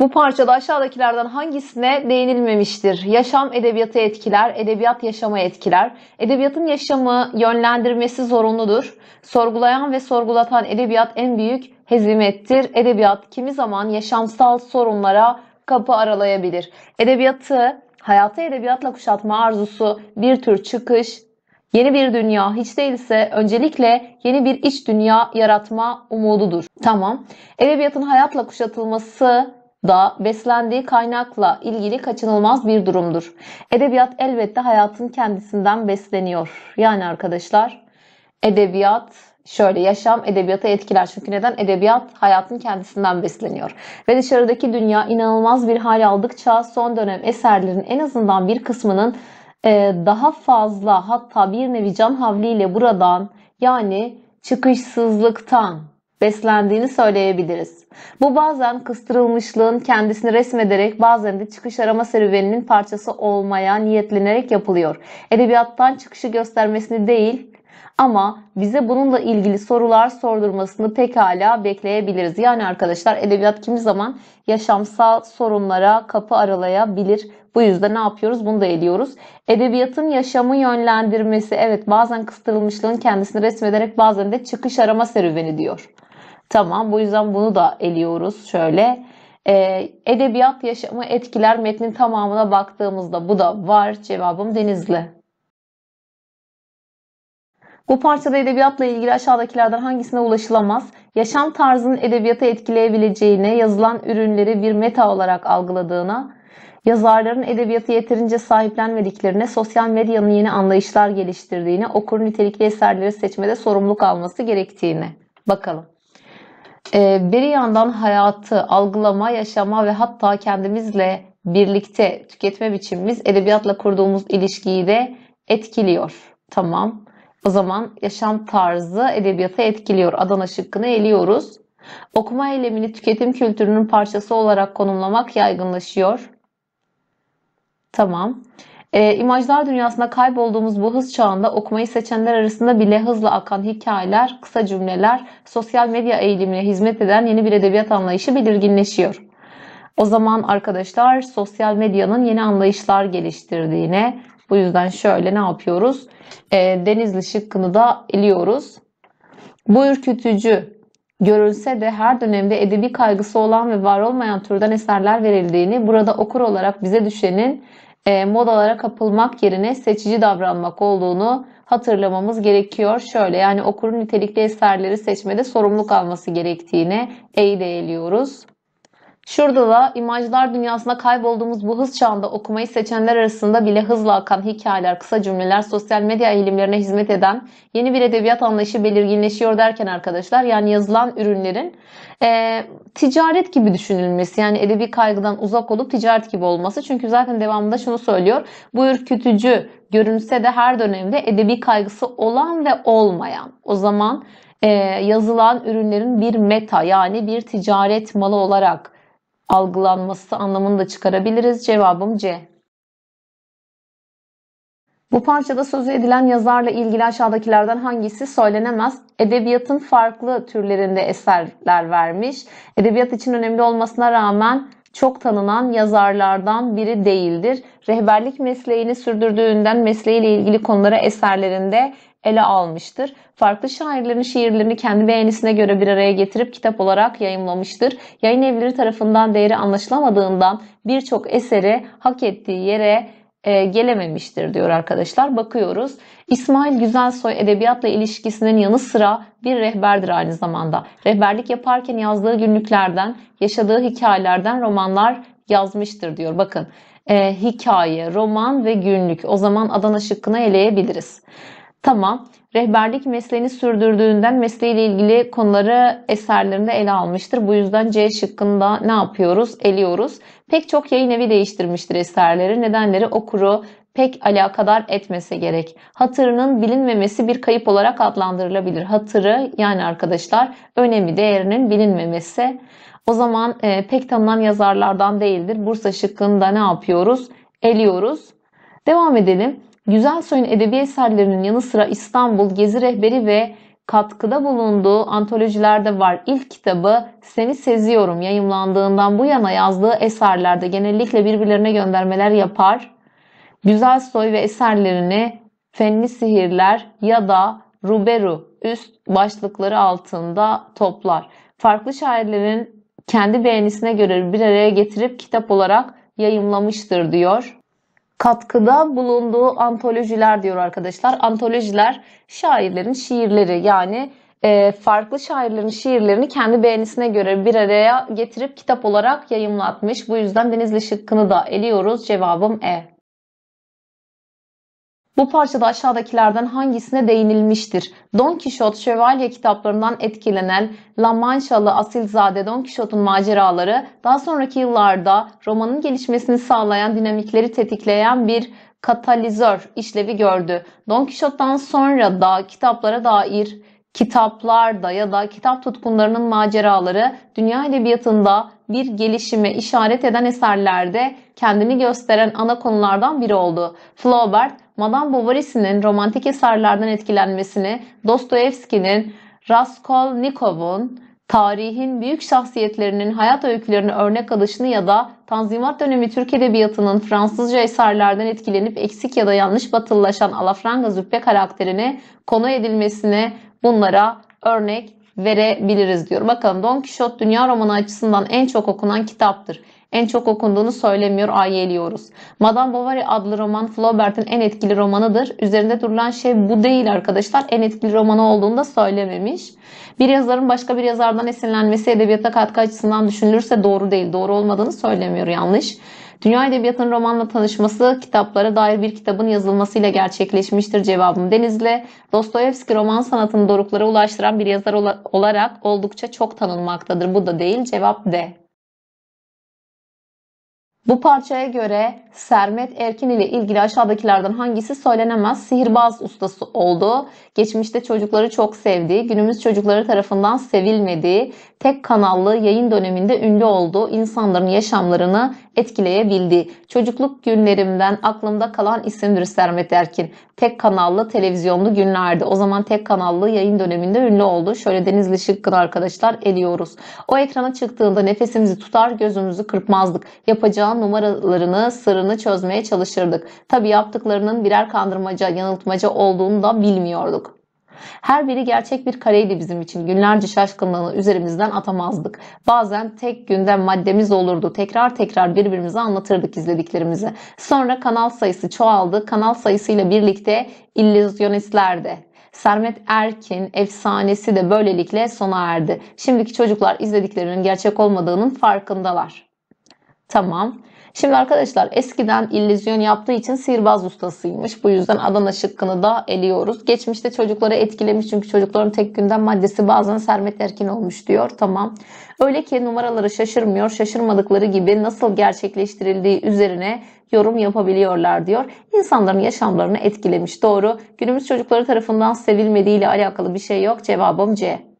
Bu parçada aşağıdakilerden hangisine değinilmemiştir? Yaşam edebiyatı etkiler, edebiyat yaşama etkiler. Edebiyatın yaşamı yönlendirmesi zorunludur. Sorgulayan ve sorgulatan edebiyat en büyük hezimettir. Edebiyat kimi zaman yaşamsal sorunlara kapı aralayabilir. Edebiyatı, hayata edebiyatla kuşatma arzusu bir tür çıkış, Yeni bir dünya hiç değilse öncelikle yeni bir iç dünya yaratma umududur. Tamam. Edebiyatın hayatla kuşatılması da beslendiği kaynakla ilgili kaçınılmaz bir durumdur. Edebiyat elbette hayatın kendisinden besleniyor. Yani arkadaşlar edebiyat şöyle yaşam edebiyata etkiler. Çünkü neden? Edebiyat hayatın kendisinden besleniyor. Ve dışarıdaki dünya inanılmaz bir hal aldıkça son dönem eserlerin en azından bir kısmının e, daha fazla hatta bir nevi can havliyle buradan yani çıkışsızlıktan beslendiğini söyleyebiliriz. Bu bazen kıstırılmışlığın kendisini resmederek bazen de çıkış arama serüveninin parçası olmaya niyetlenerek yapılıyor. Edebiyattan çıkışı göstermesini değil ama bize bununla ilgili sorular sordurmasını pekala bekleyebiliriz. Yani arkadaşlar edebiyat kimi zaman yaşamsal sorunlara kapı aralayabilir. Bu yüzden ne yapıyoruz? Bunu da ediyoruz. Edebiyatın yaşamı yönlendirmesi evet bazen kıstırılmışlığın kendisini resmederek bazen de çıkış arama serüveni diyor. Tamam bu yüzden bunu da eliyoruz şöyle. E, edebiyat yaşamı etkiler metnin tamamına baktığımızda bu da var. Cevabım Denizli. Bu parçada edebiyatla ilgili aşağıdakilerden hangisine ulaşılamaz? Yaşam tarzının edebiyata etkileyebileceğine, yazılan ürünleri bir meta olarak algıladığına, yazarların edebiyatı yeterince sahiplenmediklerine, sosyal medyanın yeni anlayışlar geliştirdiğine, okur nitelikli eserleri seçmede sorumluluk alması gerektiğine. Bakalım. Ee, bir yandan hayatı algılama, yaşama ve hatta kendimizle birlikte tüketme biçimimiz edebiyatla kurduğumuz ilişkiyi de etkiliyor. Tamam. O zaman yaşam tarzı edebiyata etkiliyor. Adana şıkkını eliyoruz. Okuma eylemini tüketim kültürünün parçası olarak konumlamak yaygınlaşıyor. Tamam. E, imajlar dünyasında kaybolduğumuz bu hız çağında okumayı seçenler arasında bile hızla akan hikayeler, kısa cümleler, sosyal medya eğilimine hizmet eden yeni bir edebiyat anlayışı belirginleşiyor. O zaman arkadaşlar sosyal medyanın yeni anlayışlar geliştirdiğine bu yüzden şöyle ne yapıyoruz? E, denizli şıkkını da eliyoruz. Bu ürkütücü görülse de her dönemde edebi kaygısı olan ve var olmayan türden eserler verildiğini, burada okur olarak bize düşenin e, modalara kapılmak yerine seçici davranmak olduğunu hatırlamamız gerekiyor. Şöyle yani okurun nitelikli eserleri seçmede sorumluluk alması gerektiğine eğil eğiliyoruz. Şurada da imajlar dünyasına kaybolduğumuz bu hız çağında okumayı seçenler arasında bile hızla akan hikayeler, kısa cümleler, sosyal medya eğilimlerine hizmet eden yeni bir edebiyat anlayışı belirginleşiyor derken arkadaşlar yani yazılan ürünlerin e, ticaret gibi düşünülmesi yani edebi kaygıdan uzak olup ticaret gibi olması. Çünkü zaten devamında şunu söylüyor. Bu ürkütücü görünse de her dönemde edebi kaygısı olan ve olmayan. O zaman e, yazılan ürünlerin bir meta yani bir ticaret malı olarak algılanması anlamını da çıkarabiliriz. Cevabım C. Bu parçada sözü edilen yazarla ilgili aşağıdakilerden hangisi söylenemez? Edebiyatın farklı türlerinde eserler vermiş. Edebiyat için önemli olmasına rağmen çok tanınan yazarlardan biri değildir. Rehberlik mesleğini sürdürdüğünden mesleğiyle ilgili konulara eserlerinde ele almıştır. Farklı şairlerin şiirlerini kendi beğenisine göre bir araya getirip kitap olarak yayımlamıştır. Yayın evleri tarafından değeri anlaşılamadığından birçok eseri hak ettiği yere e, gelememiştir diyor arkadaşlar. Bakıyoruz. İsmail Güzelsoy edebiyatla ilişkisinin yanı sıra bir rehberdir aynı zamanda. Rehberlik yaparken yazdığı günlüklerden, yaşadığı hikayelerden romanlar yazmıştır diyor. Bakın e, hikaye, roman ve günlük. O zaman Adana şıkkını eleyebiliriz. Tamam. Rehberlik mesleğini sürdürdüğünden mesleğiyle ilgili konuları eserlerinde ele almıştır. Bu yüzden C şıkkında ne yapıyoruz? Eliyoruz. Pek çok yayın evi değiştirmiştir eserleri. Nedenleri okuru pek alakadar etmese gerek. Hatırının bilinmemesi bir kayıp olarak adlandırılabilir. Hatırı yani arkadaşlar önemi değerinin bilinmemesi. O zaman e, pek tanınan yazarlardan değildir. Bursa şıkkında ne yapıyoruz? Eliyoruz. Devam edelim. Güzel Soy'un edebi eserlerinin yanı sıra İstanbul Gezi Rehberi ve katkıda bulunduğu antolojilerde var. İlk kitabı Seni Seziyorum yayımlandığından bu yana yazdığı eserlerde genellikle birbirlerine göndermeler yapar. Güzel Soy ve eserlerini Fenli Sihirler ya da Ruberu üst başlıkları altında toplar. Farklı şairlerin kendi beğenisine göre bir araya getirip kitap olarak yayımlamıştır diyor katkıda bulunduğu antolojiler diyor arkadaşlar. Antolojiler şairlerin şiirleri yani e, farklı şairlerin şiirlerini kendi beğenisine göre bir araya getirip kitap olarak yayımlatmış. Bu yüzden Denizli Şıkkı'nı da eliyoruz. Cevabım E. Bu parçada aşağıdakilerden hangisine değinilmiştir? Don Kişot Şövalye kitaplarından etkilenen La Manşalı Asilzade Don Kişot'un maceraları daha sonraki yıllarda romanın gelişmesini sağlayan dinamikleri tetikleyen bir katalizör işlevi gördü. Don Kişot'tan sonra da kitaplara dair kitaplarda ya da kitap tutkunlarının maceraları dünya edebiyatında bir gelişime işaret eden eserlerde kendini gösteren ana konulardan biri oldu. Flaubert Madame Bovary'sinin romantik eserlerden etkilenmesini Dostoyevski'nin, Raskolnikov'un, tarihin büyük şahsiyetlerinin hayat öykülerini örnek alışını ya da Tanzimat dönemi Türk Edebiyatı'nın Fransızca eserlerden etkilenip eksik ya da yanlış batılılaşan alafranga züppe karakterini konu edilmesine bunlara örnek verebiliriz diyor. Bakalım Don Kişot dünya romanı açısından en çok okunan kitaptır en çok okunduğunu söylemiyor, ayeliyoruz. Madame Bovary adlı roman Flaubert'in en etkili romanıdır. Üzerinde durulan şey bu değil arkadaşlar. En etkili romanı olduğunu da söylememiş. Bir yazarın başka bir yazardan esinlenmesi edebiyata katkı açısından düşünülürse doğru değil. Doğru olmadığını söylemiyor, yanlış. Dünya Edebiyatı'nın romanla tanışması kitaplara dair bir kitabın yazılmasıyla gerçekleşmiştir cevabım Deniz'le. Dostoyevski roman sanatının doruklara ulaştıran bir yazar olarak oldukça çok tanınmaktadır. Bu da değil cevap D. Bu parçaya göre Sermet Erkin ile ilgili aşağıdakilerden hangisi söylenemez? Sihirbaz ustası oldu. Geçmişte çocukları çok sevdiği, günümüz çocukları tarafından sevilmediği, tek kanallı yayın döneminde ünlü olduğu insanların yaşamlarını etkileyebildi. Çocukluk günlerimden aklımda kalan isimdir Sermet Erkin. Tek kanallı televizyonlu günlerdi. O zaman tek kanallı yayın döneminde ünlü oldu. Şöyle Denizli Şıkkın arkadaşlar eliyoruz. O ekrana çıktığında nefesimizi tutar gözümüzü kırpmazdık. Yapacağı numaralarını, sırrını çözmeye çalışırdık. Tabi yaptıklarının birer kandırmaca, yanıltmaca olduğunu da bilmiyorduk. Her biri gerçek bir kareydi bizim için. Günlerce şaşkınlığını üzerimizden atamazdık. Bazen tek günde maddemiz olurdu. Tekrar tekrar birbirimize anlatırdık izlediklerimizi. Sonra kanal sayısı çoğaldı. Kanal sayısıyla birlikte illüzyonistler de Sermet Erkin efsanesi de böylelikle sona erdi. Şimdiki çocuklar izlediklerinin gerçek olmadığının farkındalar. Tamam. Şimdi arkadaşlar eskiden illüzyon yaptığı için sihirbaz ustasıymış. Bu yüzden Adana şıkkını da eliyoruz. Geçmişte çocukları etkilemiş çünkü çocukların tek günden maddesi bazen Sermet Erkin olmuş diyor. Tamam. Öyle ki numaraları şaşırmıyor. Şaşırmadıkları gibi nasıl gerçekleştirildiği üzerine yorum yapabiliyorlar diyor. İnsanların yaşamlarını etkilemiş. Doğru. Günümüz çocukları tarafından sevilmediği ile alakalı bir şey yok. Cevabım C.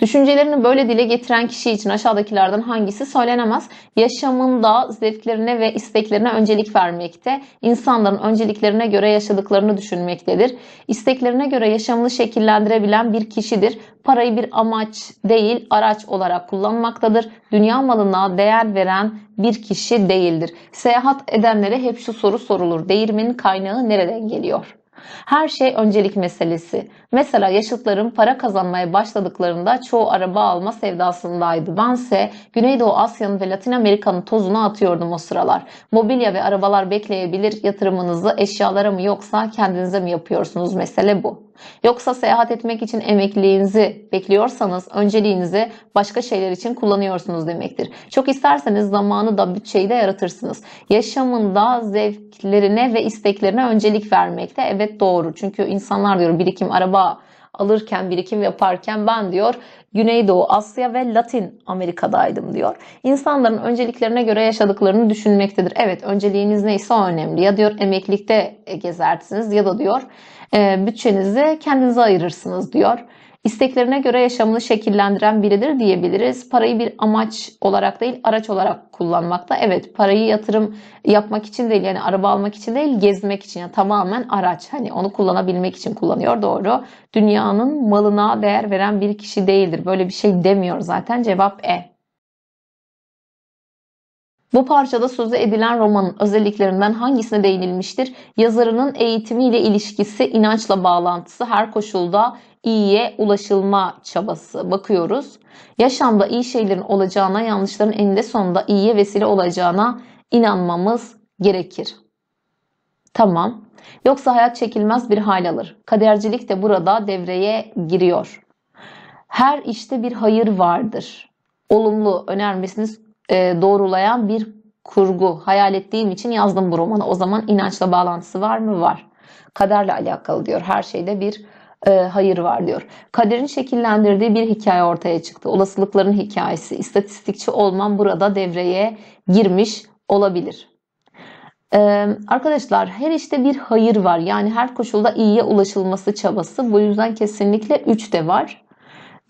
Düşüncelerini böyle dile getiren kişi için aşağıdakilerden hangisi söylenemez? Yaşamında zevklerine ve isteklerine öncelik vermekte, insanların önceliklerine göre yaşadıklarını düşünmektedir. İsteklerine göre yaşamını şekillendirebilen bir kişidir. Parayı bir amaç değil araç olarak kullanmaktadır. Dünya malına değer veren bir kişi değildir. Seyahat edenlere hep şu soru sorulur. Değirmenin kaynağı nereden geliyor? Her şey öncelik meselesi. Mesela yaşıtlarım para kazanmaya başladıklarında çoğu araba alma sevdasındaydı. Bense Güneydoğu Asya'nın ve Latin Amerika'nın tozuna atıyordum o sıralar. Mobilya ve arabalar bekleyebilir yatırımınızı eşyalara mı yoksa kendinize mi yapıyorsunuz mesele bu. Yoksa seyahat etmek için emekliliğinizi bekliyorsanız önceliğinizi başka şeyler için kullanıyorsunuz demektir. Çok isterseniz zamanı da bütçeyi de yaratırsınız. Yaşamında zevklerine ve isteklerine öncelik vermekte evet doğru. Çünkü insanlar diyor birikim, araba, alırken, birikim yaparken ben diyor Güneydoğu Asya ve Latin Amerika'daydım diyor. İnsanların önceliklerine göre yaşadıklarını düşünmektedir. Evet önceliğiniz neyse o önemli. Ya diyor emeklilikte gezersiniz ya da diyor e, bütçenizi kendinize ayırırsınız diyor isteklerine göre yaşamını şekillendiren biridir diyebiliriz. Parayı bir amaç olarak değil araç olarak kullanmakta. Evet parayı yatırım yapmak için değil yani araba almak için değil gezmek için yani tamamen araç. Hani onu kullanabilmek için kullanıyor doğru. Dünyanın malına değer veren bir kişi değildir. Böyle bir şey demiyor zaten cevap E. Bu parçada sözü edilen romanın özelliklerinden hangisine değinilmiştir? Yazarının eğitimiyle ilişkisi, inançla bağlantısı, her koşulda iyiye ulaşılma çabası bakıyoruz. Yaşamda iyi şeylerin olacağına, yanlışların eninde sonunda iyiye vesile olacağına inanmamız gerekir. Tamam. Yoksa hayat çekilmez bir hal alır. Kadercilik de burada devreye giriyor. Her işte bir hayır vardır. Olumlu önermesiniz e, doğrulayan bir kurgu hayal ettiğim için yazdım bu romanı. O zaman inançla bağlantısı var mı? Var. Kaderle alakalı diyor. Her şeyde bir e, hayır var diyor. Kaderin şekillendirdiği bir hikaye ortaya çıktı. Olasılıkların hikayesi. İstatistikçi olmam burada devreye girmiş olabilir. Ee, arkadaşlar her işte bir hayır var. Yani her koşulda iyiye ulaşılması çabası. Bu yüzden kesinlikle 3 de var.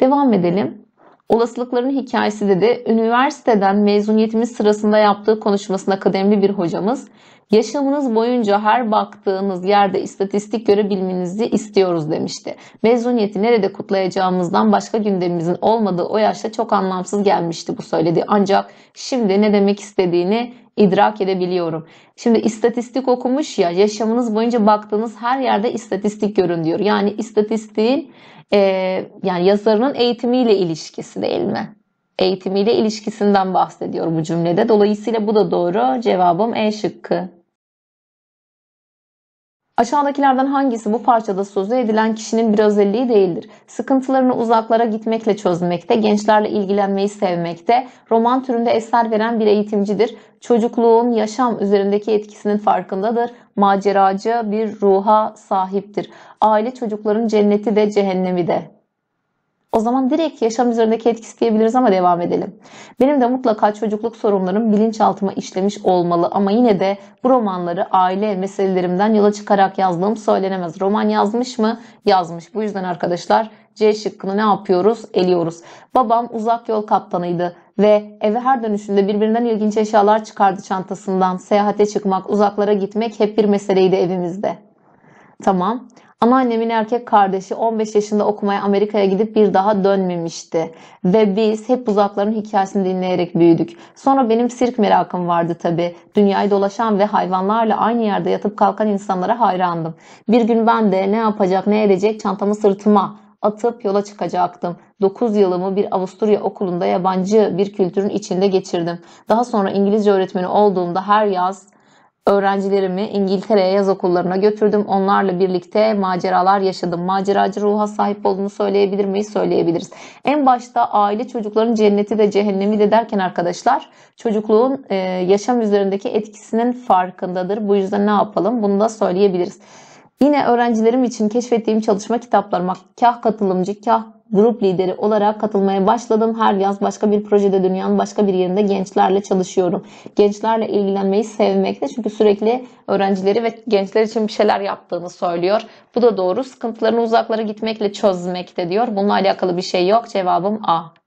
Devam edelim. Olasılıkların hikayesi dedi. Üniversiteden mezuniyetimiz sırasında yaptığı konuşmasında kademli bir hocamız Yaşamınız boyunca her baktığınız yerde istatistik görebilmenizi istiyoruz demişti. Mezuniyeti nerede kutlayacağımızdan başka gündemimizin olmadığı o yaşta çok anlamsız gelmişti bu söylediği. Ancak şimdi ne demek istediğini idrak edebiliyorum. Şimdi istatistik okumuş ya yaşamınız boyunca baktığınız her yerde istatistik görün diyor. Yani istatistiğin e, yani yazarının eğitimiyle ilişkisi değil mi? Eğitimiyle ilişkisinden bahsediyor bu cümlede. Dolayısıyla bu da doğru. Cevabım E şıkkı. Aşağıdakilerden hangisi bu parçada sözü edilen kişinin bir özelliği değildir? Sıkıntılarını uzaklara gitmekle çözmekte, gençlerle ilgilenmeyi sevmekte, roman türünde eser veren bir eğitimcidir. Çocukluğun yaşam üzerindeki etkisinin farkındadır. Maceracı bir ruha sahiptir. Aile çocukların cenneti de cehennemi de. O zaman direkt yaşam üzerindeki etkisi diyebiliriz ama devam edelim. Benim de mutlaka çocukluk sorunlarım bilinçaltıma işlemiş olmalı ama yine de bu romanları aile meselelerimden yola çıkarak yazdığım söylenemez. Roman yazmış mı? Yazmış. Bu yüzden arkadaşlar C şıkkını ne yapıyoruz? Eliyoruz. Babam uzak yol kaptanıydı ve eve her dönüşünde birbirinden ilginç eşyalar çıkardı çantasından. Seyahate çıkmak, uzaklara gitmek hep bir meseleydi evimizde. Tamam. Anneannemin erkek kardeşi 15 yaşında okumaya Amerika'ya gidip bir daha dönmemişti. Ve biz hep uzakların hikayesini dinleyerek büyüdük. Sonra benim sirk merakım vardı tabi. Dünyayı dolaşan ve hayvanlarla aynı yerde yatıp kalkan insanlara hayrandım. Bir gün ben de ne yapacak ne edecek çantamı sırtıma atıp yola çıkacaktım. 9 yılımı bir Avusturya okulunda yabancı bir kültürün içinde geçirdim. Daha sonra İngilizce öğretmeni olduğumda her yaz Öğrencilerimi İngiltere'ye yaz okullarına götürdüm. Onlarla birlikte maceralar yaşadım. Maceracı ruha sahip olduğunu söyleyebilir miyiz? Söyleyebiliriz. En başta aile çocukların cenneti de cehennemi de derken arkadaşlar çocukluğun e, yaşam üzerindeki etkisinin farkındadır. Bu yüzden ne yapalım? Bunu da söyleyebiliriz. Yine öğrencilerim için keşfettiğim çalışma kitaplarıma kah katılımcı, kah grup lideri olarak katılmaya başladım. Her yaz başka bir projede dünyanın başka bir yerinde gençlerle çalışıyorum. Gençlerle ilgilenmeyi sevmekte çünkü sürekli öğrencileri ve gençler için bir şeyler yaptığını söylüyor. Bu da doğru. Sıkıntılarını uzaklara gitmekle çözmekte diyor. Bununla alakalı bir şey yok. Cevabım A.